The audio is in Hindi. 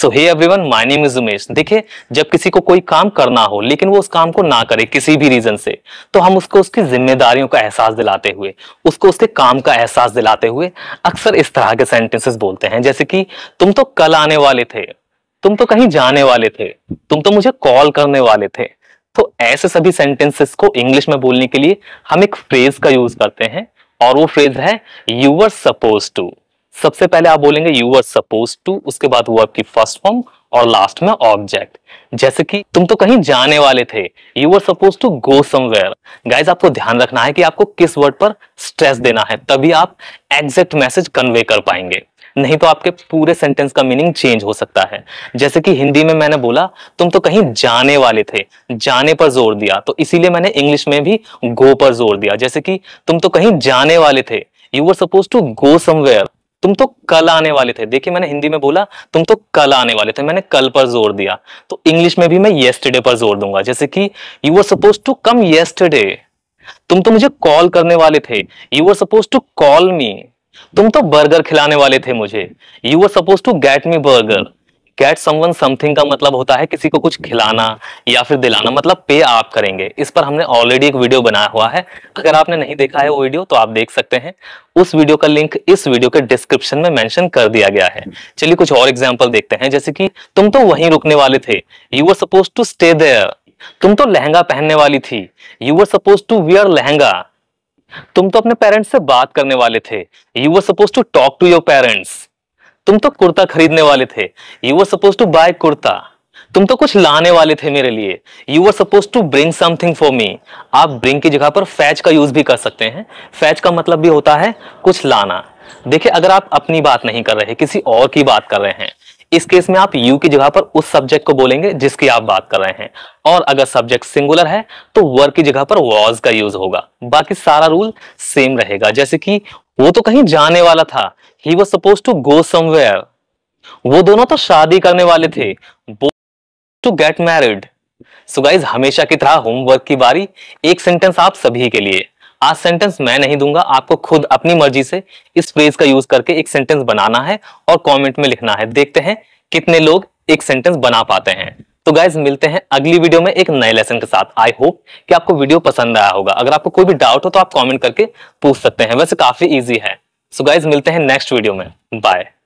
so hey everyone my name is Umesh देखिए जब किसी को कोई काम करना हो लेकिन वो उस काम को ना करे किसी भी रीजन से तो हम उसको उसकी जिम्मेदारियों का एहसास दिलाते हुए उसको उसके काम का एहसास दिलाते हुए अक्सर इस तरह के सेंटेंसेस बोलते हैं जैसे कि तुम तो कल आने वाले थे तुम तो कहीं जाने वाले थे तुम तो मुझे कॉल करने वाले थे तो ऐसे सभी सेंटेंसेस को इंग्लिश में बोलने के लिए हम एक फ्रेज का यूज करते हैं और वो फ्रेज है यू आर सपोज टू सबसे पहले आप बोलेंगे यू आर सपोज टू उसके बाद वो आपकी फर्स्ट फॉर्म और लास्ट में ऑब्जेक्ट जैसे कि तुम तो कहीं जाने वाले थे you are suppose to go somewhere guys आपको ध्यान रखना है कि आपको किस वर्ड पर स्ट्रेस देना है तभी आप एग्जैक्ट मैसेज कन्वे कर पाएंगे नहीं तो आपके पूरे सेंटेंस का मीनिंग चेंज हो सकता है जैसे कि हिंदी में मैंने बोला तुम तो कहीं जाने वाले थे जाने पर जोर दिया तो इसीलिए मैंने इंग्लिश में भी गो पर जोर दिया जैसे कि तुम तो कहीं जाने वाले थे you are suppose to go somewhere तुम तो कल आने वाले थे देखिए मैंने हिंदी में बोला तुम तो कल आने वाले थे मैंने कल पर जोर दिया तो इंग्लिश में भी मैं येस्टरडे पर जोर दूंगा जैसे कि you are suppose to come yesterday तुम तो मुझे कॉल करने वाले थे you are suppose to call me तुम तो बर्गर खिलाने वाले थे मुझे you are suppose to get me burger get someone something का मतलब होता है किसी को कुछ खिलाना या फिर दिलाना मतलब पे आप करेंगे इस पर हमने ऑलरेडी एक वीडियो बनाया हुआ है अगर आपने नहीं देखा है वो वीडियो तो आप देख सकते हैं उस वीडियो का लिंक इस वीडियो के डिस्क्रिप्शन में मेंशन कर दिया गया है चलिए कुछ और एग्जाम्पल देखते हैं जैसे कि तुम तो वहीं रुकने वाले थे you are suppose to stay there तुम तो लहंगा पहनने वाली थी you are suppose to wear lehenga तुम तो अपने पेरेंट्स से बात करने वाले थे you are suppose to talk to your parents तुम तो कुर्ता खरीदने वाले थे you were suppose to buy kurta तुम तो कुछ लाने वाले थे मेरे लिए you are suppose to bring something for me आप ब्रिंग की जगह पर फैच का यूज भी कर सकते हैं फैच का मतलब भी होता है कुछ लाना देखिए अगर आप अपनी बात नहीं कर रहे किसी और की बात कर रहे हैं इस केस में आप यू की जगह पर उस सब्जेक्ट को बोलेंगे जिसकी आप बात कर रहे हैं और अगर सब्जेक्ट सिंगुलर है तो वर्क की जगह पर वॉज का यूज होगा बाकी सारा रूल सेम रहेगा जैसे कि वो तो कहीं जाने वाला था he was suppose to go somewhere वो दोनों तो शादी करने वाले थे to get married so guys हमेशा की तरह होमवर्क की बारी एक सेंटेंस आप सभी के लिए आज सेंटेंस मैं नहीं दूंगा आपको खुद अपनी मर्जी से इस फ्रेज का यूज करके एक सेंटेंस बनाना है और कमेंट में लिखना है देखते हैं कितने लोग एक सेंटेंस बना पाते हैं तो गाइज मिलते हैं अगली वीडियो में एक नए लेसन के साथ आई होप कि आपको वीडियो पसंद आया होगा अगर आपको कोई भी डाउट हो तो आप कॉमेंट करके पूछ सकते हैं वैसे काफी ईजी है सो so गाइज मिलते हैं नेक्स्ट वीडियो में बाय